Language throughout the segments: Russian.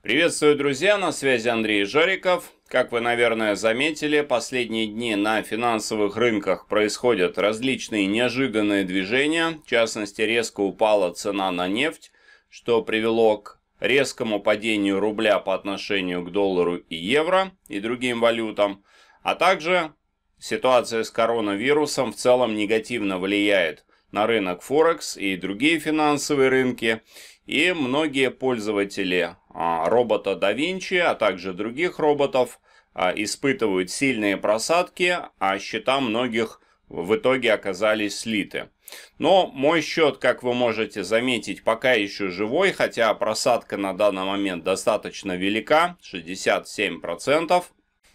Приветствую, друзья, на связи Андрей Жариков. Как вы, наверное, заметили, последние дни на финансовых рынках происходят различные неожиданные движения. В частности, резко упала цена на нефть, что привело к резкому падению рубля по отношению к доллару и евро и другим валютам. А также ситуация с коронавирусом в целом негативно влияет на рынок Форекс и другие финансовые рынки. И многие пользователи а, робота да а также других роботов а, испытывают сильные просадки, а счета многих в итоге оказались слиты. Но мой счет, как вы можете заметить, пока еще живой, хотя просадка на данный момент достаточно велика, 67%.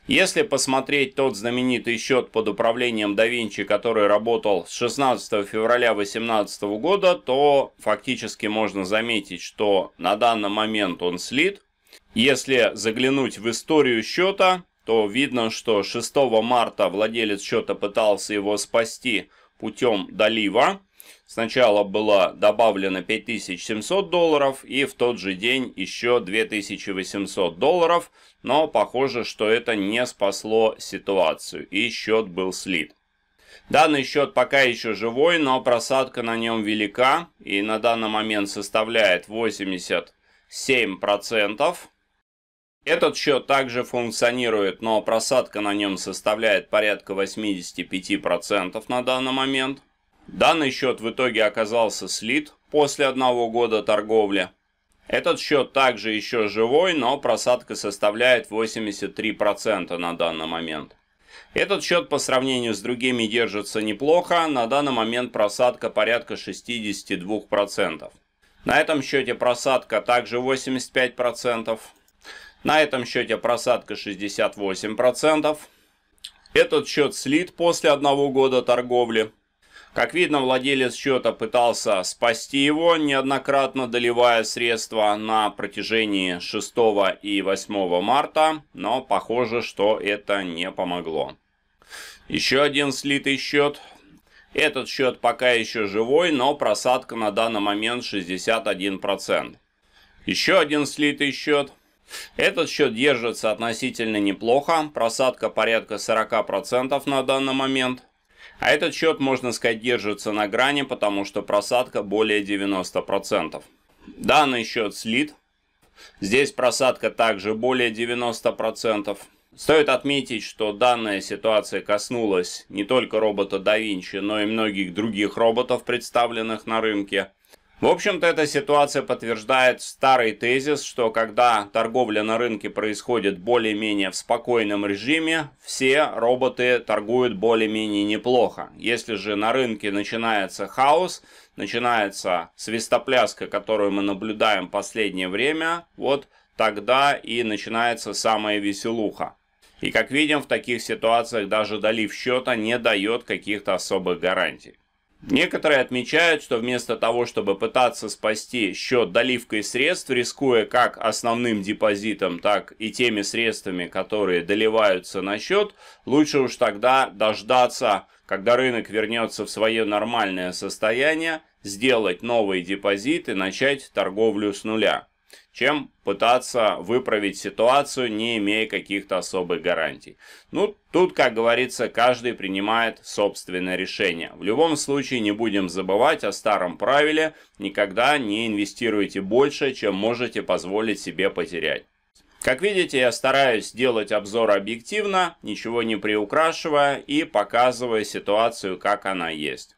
Если посмотреть тот знаменитый счет под управлением да который работал с 16 февраля 2018 года, то фактически можно заметить, что на данный момент он слит. Если заглянуть в историю счета, то видно, что 6 марта владелец счета пытался его спасти путем долива. Сначала было добавлено 5700 долларов и в тот же день еще 2800 долларов, но похоже, что это не спасло ситуацию и счет был слит. Данный счет пока еще живой, но просадка на нем велика и на данный момент составляет 87%. Этот счет также функционирует, но просадка на нем составляет порядка 85% на данный момент. Данный счет в итоге оказался слит после одного года торговли. Этот счет также еще живой, но просадка составляет 83% на данный момент. Этот счет по сравнению с другими держится неплохо, на данный момент просадка порядка 62%. На этом счете просадка также 85%. На этом счете просадка 68%. Этот счет слит после одного года торговли. Как видно, владелец счета пытался спасти его, неоднократно доливая средства на протяжении 6 и 8 марта, но похоже, что это не помогло. Еще один слитый счет. Этот счет пока еще живой, но просадка на данный момент 61%. Еще один слитый счет. Этот счет держится относительно неплохо, просадка порядка 40% на данный момент – а этот счет, можно сказать, держится на грани, потому что просадка более 90%. Данный счет слит. Здесь просадка также более 90%. Стоит отметить, что данная ситуация коснулась не только робота DaVinci, но и многих других роботов, представленных на рынке. В общем-то, эта ситуация подтверждает старый тезис, что когда торговля на рынке происходит более-менее в спокойном режиме, все роботы торгуют более-менее неплохо. Если же на рынке начинается хаос, начинается свистопляска, которую мы наблюдаем последнее время, вот тогда и начинается самая веселуха. И как видим, в таких ситуациях даже долив счета не дает каких-то особых гарантий. Некоторые отмечают, что вместо того, чтобы пытаться спасти счет доливкой средств, рискуя как основным депозитом, так и теми средствами, которые доливаются на счет, лучше уж тогда дождаться, когда рынок вернется в свое нормальное состояние, сделать новые депозиты, начать торговлю с нуля чем пытаться выправить ситуацию, не имея каких-то особых гарантий. Ну, тут, как говорится, каждый принимает собственное решение. В любом случае, не будем забывать о старом правиле, никогда не инвестируйте больше, чем можете позволить себе потерять. Как видите, я стараюсь делать обзор объективно, ничего не приукрашивая и показывая ситуацию, как она есть.